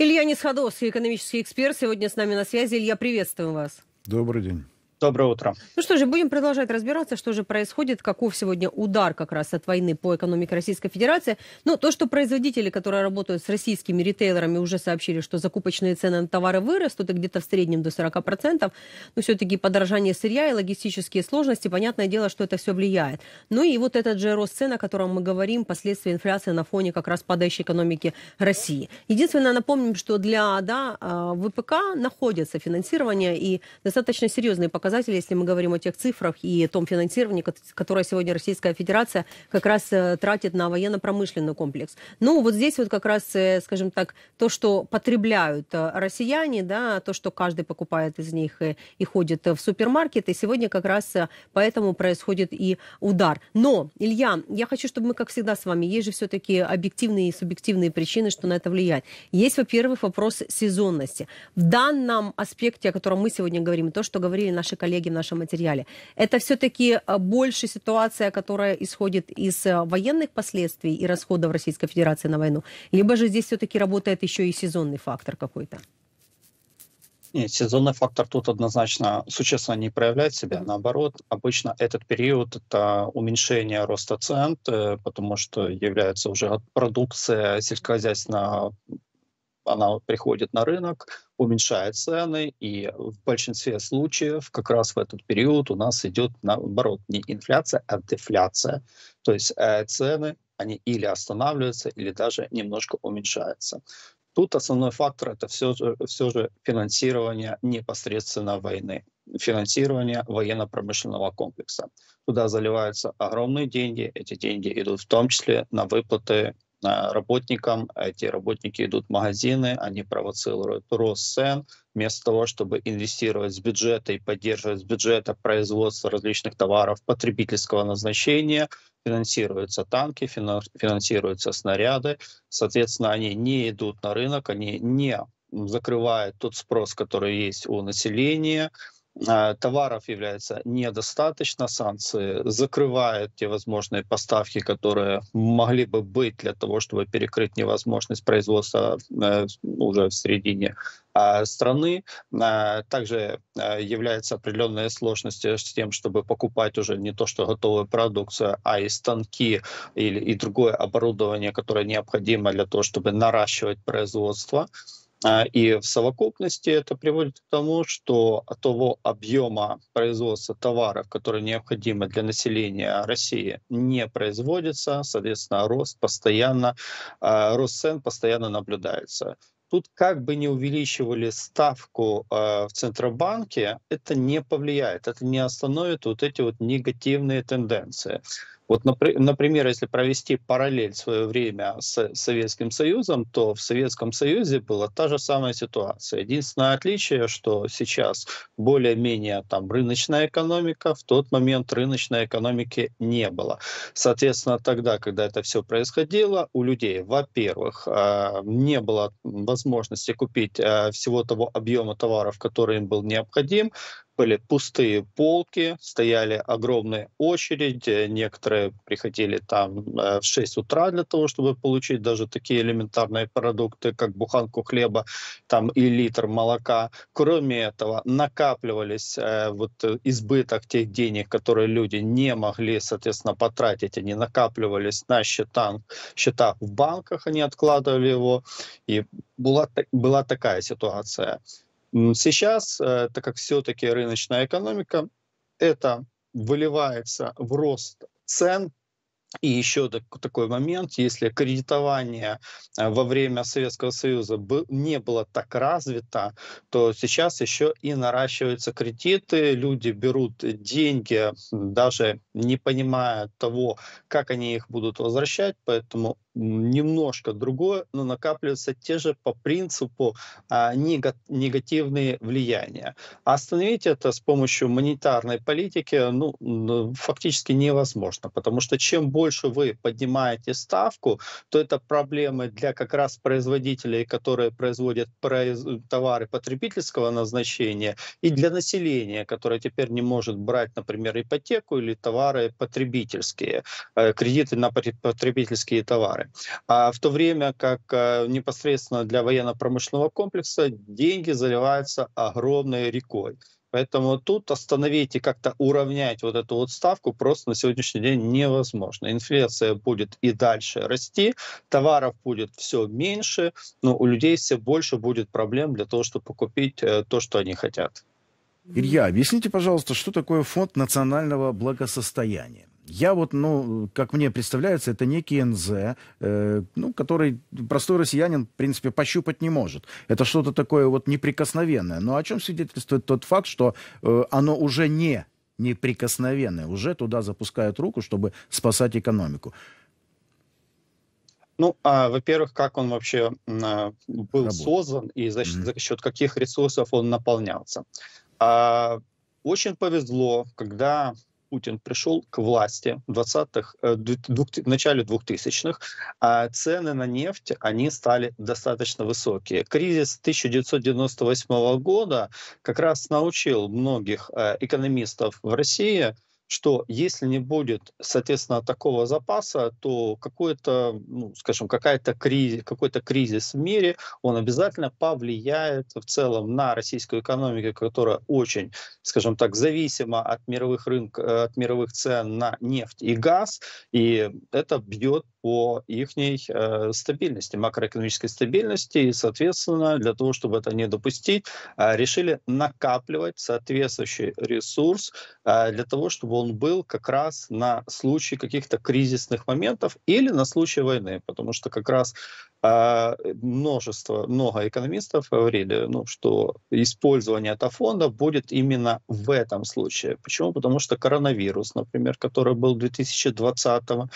Илья Нисходовский, экономический эксперт, сегодня с нами на связи. Илья, приветствуем вас. Добрый день. Доброе утро. Ну что же, будем продолжать разбираться, что же происходит, каков сегодня удар как раз от войны по экономике Российской Федерации. Но ну, то, что производители, которые работают с российскими ритейлерами, уже сообщили, что закупочные цены на товары вырастут и где-то в среднем до 40%, но все-таки подорожание сырья и логистические сложности, понятное дело, что это все влияет. Ну и вот этот же рост цен, о котором мы говорим, последствия инфляции на фоне как раз падающей экономики России. Единственное, напомним, что для да, а, ВПК находится финансирование и достаточно серьезные показатели показатель, если мы говорим о тех цифрах и том финансировании, которое сегодня Российская Федерация как раз э, тратит на военно-промышленный комплекс. Ну, вот здесь вот как раз, э, скажем так, то, что потребляют э, россияне, да, то, что каждый покупает из них и, и ходит в супермаркет, и сегодня как раз поэтому происходит и удар. Но, Илья, я хочу, чтобы мы, как всегда, с вами, есть же все-таки объективные и субъективные причины, что на это влияет. Есть, во-первых, вопрос сезонности. В данном аспекте, о котором мы сегодня говорим, то, что говорили наши коллеги в нашем материале. Это все-таки а, больше ситуация, которая исходит из а, военных последствий и расходов Российской Федерации на войну? Либо же здесь все-таки работает еще и сезонный фактор какой-то? Нет, сезонный фактор тут однозначно существенно не проявляет себя. Наоборот, обычно этот период — это уменьшение роста цен, э, потому что является уже продукция сельскохозяйственно она приходит на рынок, уменьшает цены, и в большинстве случаев как раз в этот период у нас идет, наоборот, не инфляция, а дефляция. То есть э, цены, они или останавливаются, или даже немножко уменьшаются. Тут основной фактор это все же, все же финансирование непосредственно войны, финансирование военно-промышленного комплекса. Туда заливаются огромные деньги, эти деньги идут в том числе на выплаты а, работникам. Эти работники идут в магазины, они провоцируют рост цен. Вместо того, чтобы инвестировать с бюджета и поддерживать с бюджета производство различных товаров потребительского назначения, финансируются танки, финансируются снаряды. Соответственно, они не идут на рынок, они не закрывают тот спрос, который есть у населения – а, товаров является недостаточно, санкции закрывают те возможные поставки, которые могли бы быть для того, чтобы перекрыть невозможность производства э, уже в середине а, страны. А, также являются определенные сложности с тем, чтобы покупать уже не то, что готовую продукцию, а и станки или и другое оборудование, которое необходимо для того, чтобы наращивать производство. А, и в совокупности это приводит к тому, что от того объема производства товаров, которые необходимы для населения России, не производится, соответственно, рост постоянно, а, рост цен постоянно наблюдается. Тут как бы не увеличивали ставку э, в Центробанке, это не повлияет, это не остановит вот эти вот негативные тенденции. Вот, например, если провести параллель свое время с Советским Союзом, то в Советском Союзе была та же самая ситуация. Единственное отличие, что сейчас более-менее там рыночная экономика, в тот момент рыночной экономики не было. Соответственно, тогда, когда это все происходило, у людей, во-первых, а, не было возможности купить а, всего того объема товаров, который им был необходим были пустые полки, стояли огромные очереди, некоторые приходили там э, в 6 утра для того, чтобы получить даже такие элементарные продукты, как буханку хлеба там, и литр молока. Кроме этого, накапливались э, вот, э, избыток тех денег, которые люди не могли, соответственно, потратить, они накапливались на счетах, счетах в банках, они откладывали его, и была, была такая ситуация. Сейчас, э, так как все-таки рыночная экономика, это выливается в рост цен. И еще такой момент, если кредитование э, во время Советского Союза не было так развито, то сейчас еще и наращиваются кредиты, люди берут деньги даже не понимая того, как они их будут возвращать, поэтому немножко другое, но накапливаются те же по принципу а, негативные влияния. А остановить это с помощью монетарной политики ну, фактически невозможно, потому что чем больше вы поднимаете ставку, то это проблемы для как раз производителей, которые производят произ... товары потребительского назначения, и для населения, которое теперь не может брать, например, ипотеку или товар товары потребительские, э, кредиты на потребительские товары. А в то время как э, непосредственно для военно-промышленного комплекса деньги заливаются огромной рекой. Поэтому тут остановить и как-то уравнять вот эту вот ставку просто на сегодняшний день невозможно. Инфляция будет и дальше расти, товаров будет все меньше, но у людей все больше будет проблем для того, чтобы купить э, то, что они хотят. Илья, объясните, пожалуйста, что такое фонд национального благосостояния? Я вот, ну, как мне представляется, это некий НЗ, э, ну, который простой россиянин, в принципе, пощупать не может. Это что-то такое вот неприкосновенное. Но ну, о чем свидетельствует тот факт, что э, оно уже не неприкосновенное, уже туда запускают руку, чтобы спасать экономику. Ну, а, во-первых, как он вообще а, был Работа. создан и за, за счет каких ресурсов он наполнялся. А, очень повезло, когда Путин пришел к власти в 20-х, э, в начале 2000-х, а цены на нефть, они стали достаточно высокие. Кризис 1998 года как раз научил многих э, экономистов в России – что если не будет, соответственно, такого запаса, то какой-то, ну, скажем, какая-то кризис, какой-то кризис в мире, он обязательно повлияет в целом на российскую экономику, которая очень, скажем так, зависима от мировых рынков, э, от мировых цен на нефть и газ, и это бьет по их э, стабильности, макроэкономической стабильности, и, соответственно, для того, чтобы это не допустить, э, решили накапливать соответствующий ресурс э, для того, чтобы он был как раз на случай каких-то кризисных моментов или на случай войны, потому что как раз э, множество, много экономистов говорили, ну, что использование этого фонда будет именно в этом случае. Почему? Потому что коронавирус, например, который был в 2020-2021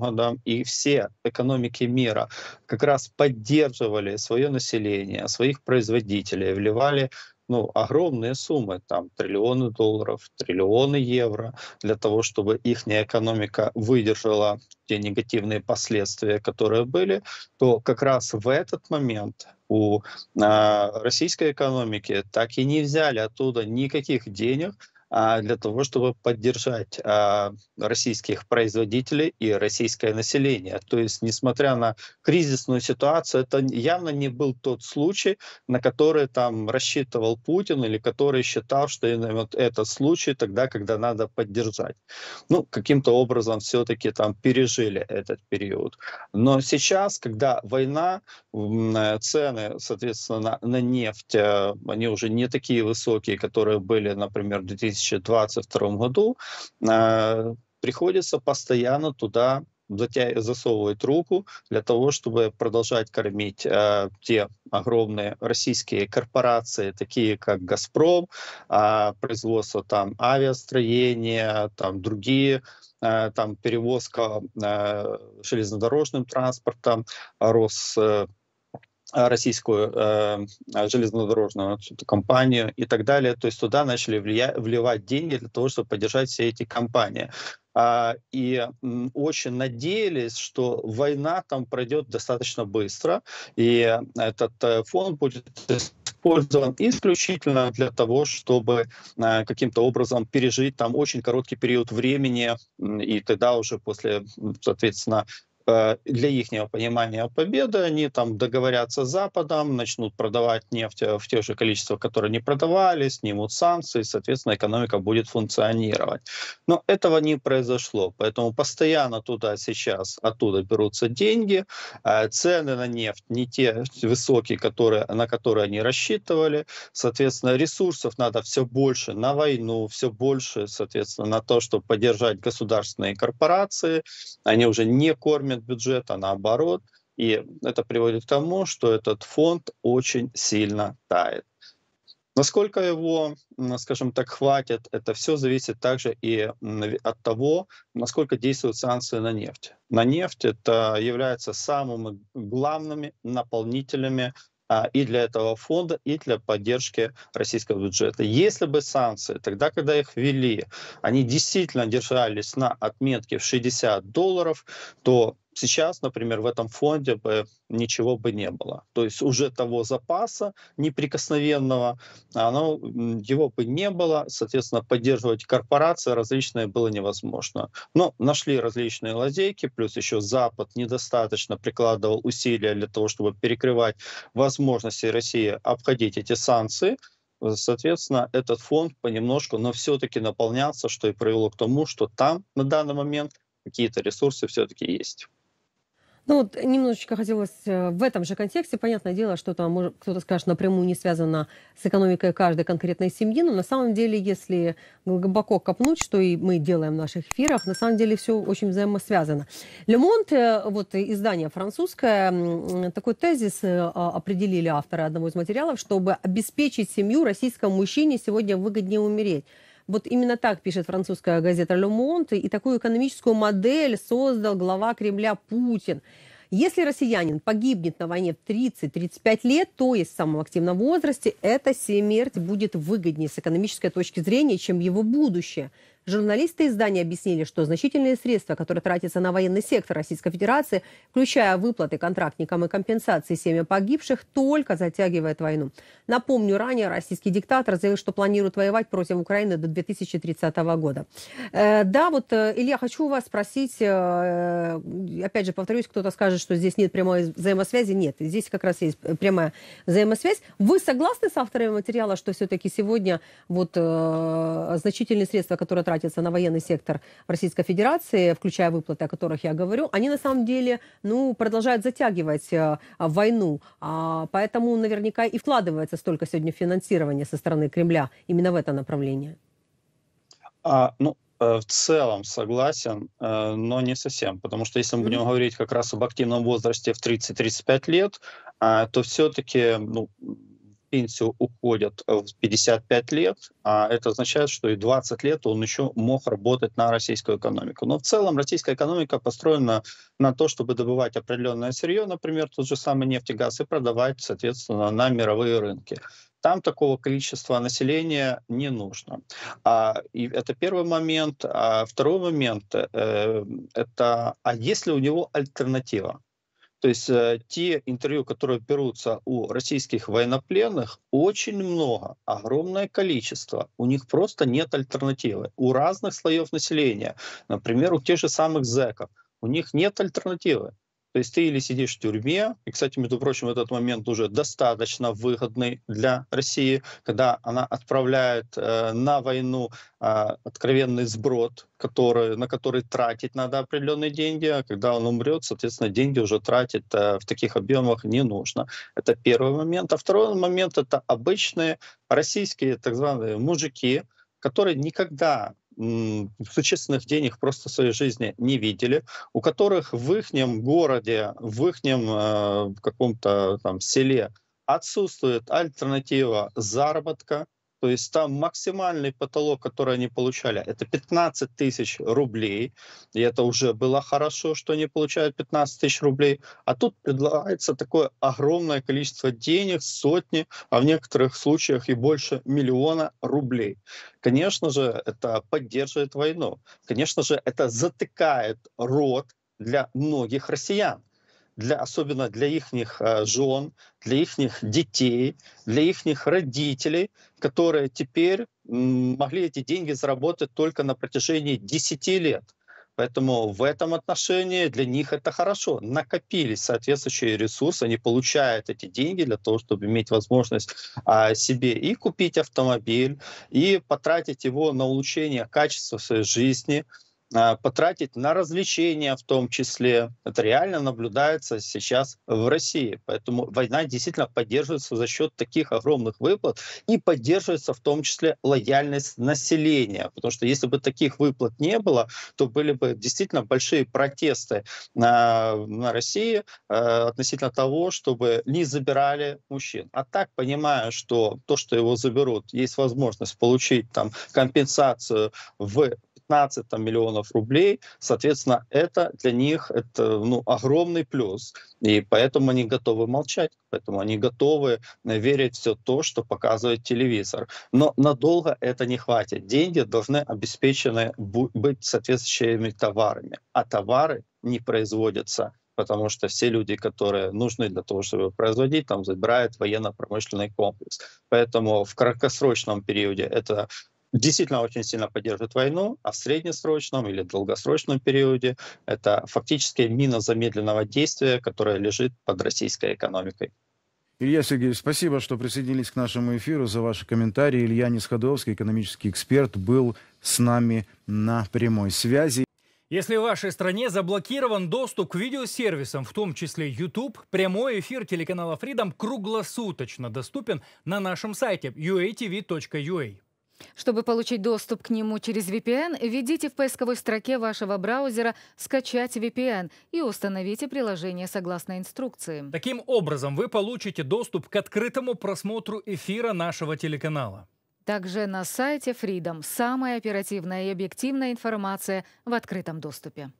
годам, и все экономики мира как раз поддерживали свое население, своих производителей, вливали ну, огромные суммы, там триллионы долларов, триллионы евро, для того, чтобы их экономика выдержала те негативные последствия, которые были, то как раз в этот момент у э, российской экономики так и не взяли оттуда никаких денег, а, для того, чтобы поддержать а, российских производителей и российское население. То есть, несмотря на кризисную ситуацию, это явно не был тот случай, на который там рассчитывал Путин или который считал, что именно вот этот случай тогда, когда надо поддержать. Ну, каким-то образом все-таки там пережили этот период. Но сейчас, когда война, э, цены, соответственно, на, на нефть, э, они уже не такие высокие, которые были, например, в 2000 2022 году, э, приходится постоянно туда засовывать руку для того, чтобы продолжать кормить э, те огромные российские корпорации, такие как «Газпром», э, производство там авиастроения, там другие э, там перевозка э, железнодорожным транспортом, Рос э, Э, российскую э, железнодорожную компанию и так далее. То есть туда начали влия- вливать деньги для того, чтобы поддержать все эти компании. А, и м, очень надеялись, что война там пройдет достаточно быстро, и этот э, фонд будет использован исключительно для того, чтобы э, каким-то образом пережить там очень короткий период времени, и тогда уже после, соответственно, Э, для их понимания победы, они там договорятся с Западом, начнут продавать нефть э, в тех же количествах, которые не продавали, снимут санкции, соответственно, экономика будет функционировать. Но этого не произошло, поэтому постоянно туда сейчас, оттуда берутся деньги, э, цены на нефть не те высокие, которые, на которые они рассчитывали, соответственно, ресурсов надо все больше на войну, все больше, соответственно, на то, чтобы поддержать государственные корпорации, они уже не кормят национальных бюджет, наоборот. И это приводит к тому, что этот фонд очень сильно тает. Насколько его, скажем так, хватит, это все зависит также и от того, насколько действуют санкции на нефть. На нефть это является самыми главными наполнителями а, и для этого фонда, и для поддержки российского бюджета. Если бы санкции, тогда, когда их ввели, они действительно держались на отметке в 60 долларов, то сейчас, например, в этом фонде бы ничего бы не было. То есть уже того запаса неприкосновенного, оно, его бы не было, соответственно, поддерживать корпорации различные было невозможно. Но нашли различные лазейки, плюс еще Запад недостаточно прикладывал усилия для того, чтобы перекрывать возможности России обходить эти санкции, Соответственно, этот фонд понемножку, но все-таки наполнялся, что и привело к тому, что там на данный момент какие-то ресурсы все-таки есть. Ну вот немножечко хотелось э, в этом же контексте, понятное дело, что там кто-то скажет, напрямую не связано с экономикой каждой конкретной семьи, но на самом деле, если глубоко копнуть, что и мы делаем в наших эфирах, на самом деле все очень взаимосвязано. Лемонт, э, вот издание французское, э, такой тезис определили авторы одного из материалов, чтобы обеспечить семью российскому мужчине сегодня выгоднее умереть. Вот именно так пишет французская газета Le Monde и такую экономическую модель создал глава Кремля Путин. Если россиянин погибнет на войне в 30-35 лет, то есть в самом активном возрасте, эта смерть будет выгоднее с экономической точки зрения, чем его будущее. Журналисты издания объяснили, что значительные средства, которые тратятся на военный сектор Российской Федерации, включая выплаты контрактникам и компенсации семьям погибших, только затягивает войну. Напомню, ранее российский диктатор заявил, что планирует воевать против Украины до 2030 года. Э, да, вот, э, Илья, хочу у вас спросить, э, опять же, повторюсь, кто-то скажет, что здесь нет прямой взаимосвязи. Нет, здесь как раз есть прямая взаимосвязь. Вы согласны с авторами материала, что все-таки сегодня вот э, значительные средства, которые тратятся тратятся на военный сектор Российской Федерации, включая выплаты, о которых я говорю, они на самом деле ну, продолжают затягивать э, войну. А, поэтому наверняка и вкладывается столько сегодня финансирования со стороны Кремля именно в это направление. А, ну, э, в целом согласен, э, но не совсем. Потому что если мы будем говорить как раз об активном возрасте в 30-35 лет, а, то все-таки ну, пенсию уходят в 55 лет, а это означает, что и 20 лет он еще мог работать на российскую экономику. Но в целом российская экономика построена на то, чтобы добывать определенное сырье, например, тот же самый нефть и газ, и продавать, соответственно, на мировые рынки там такого количества населения не нужно. А, и это первый момент. А второй момент э, это а если у него альтернатива? То есть э, те интервью, которые берутся у российских военнопленных, очень много, огромное количество. У них просто нет альтернативы. У разных слоев населения, например, у тех же самых зэков, у них нет альтернативы. То есть ты или сидишь в тюрьме, и, кстати, между прочим, этот момент уже достаточно выгодный для России, когда она отправляет э, на войну э, откровенный сброд, который, на который тратить надо определенные деньги, а когда он умрет, соответственно, деньги уже тратить э, в таких объемах не нужно. Это первый момент. А второй момент — это обычные российские так званые мужики, которые никогда существенных денег просто в своей жизни не видели, у которых в их городе, в их э, каком-то там селе отсутствует альтернатива заработка, то есть там максимальный потолок, который они получали, это 15 тысяч рублей. И это уже было хорошо, что они получают 15 тысяч рублей. А тут предлагается такое огромное количество денег, сотни, а в некоторых случаях и больше миллиона рублей. Конечно же, это поддерживает войну. Конечно же, это затыкает рот для многих россиян для, особенно для их а, жен, для их детей, для их родителей, которые теперь могли эти деньги заработать только на протяжении 10 лет. Поэтому в этом отношении для них это хорошо. Накопились соответствующие ресурсы, они получают эти деньги для того, чтобы иметь возможность а, себе и купить автомобиль, и потратить его на улучшение качества своей жизни, а, потратить на развлечения в том числе. Это реально наблюдается сейчас в России. Поэтому война действительно поддерживается за счет таких огромных выплат и поддерживается в том числе лояльность населения. Потому что если бы таких выплат не было, то были бы действительно большие протесты на, на России э, относительно того, чтобы не забирали мужчин. А так, понимая, что то, что его заберут, есть возможность получить там компенсацию в 15 там, миллионов рублей. Соответственно, это для них это, ну, огромный плюс. И поэтому они готовы молчать, поэтому они готовы э, верить все то, что показывает телевизор. Но надолго это не хватит. Деньги должны обеспечены быть соответствующими товарами. А товары не производятся потому что все люди, которые нужны для того, чтобы производить, там забирают военно-промышленный комплекс. Поэтому в краткосрочном периоде это действительно очень сильно поддержит войну, а в среднесрочном или долгосрочном периоде это фактически мина замедленного действия, которая лежит под российской экономикой. Илья Сергеевич, спасибо, что присоединились к нашему эфиру за ваши комментарии. Илья Нисходовский, экономический эксперт, был с нами на прямой связи. Если в вашей стране заблокирован доступ к видеосервисам, в том числе YouTube, прямой эфир телеканала Freedom круглосуточно доступен на нашем сайте uatv.ua. Чтобы получить доступ к нему через VPN, введите в поисковой строке вашего браузера «Скачать VPN» и установите приложение согласно инструкции. Таким образом, вы получите доступ к открытому просмотру эфира нашего телеканала. Также на сайте Freedom самая оперативная и объективная информация в открытом доступе.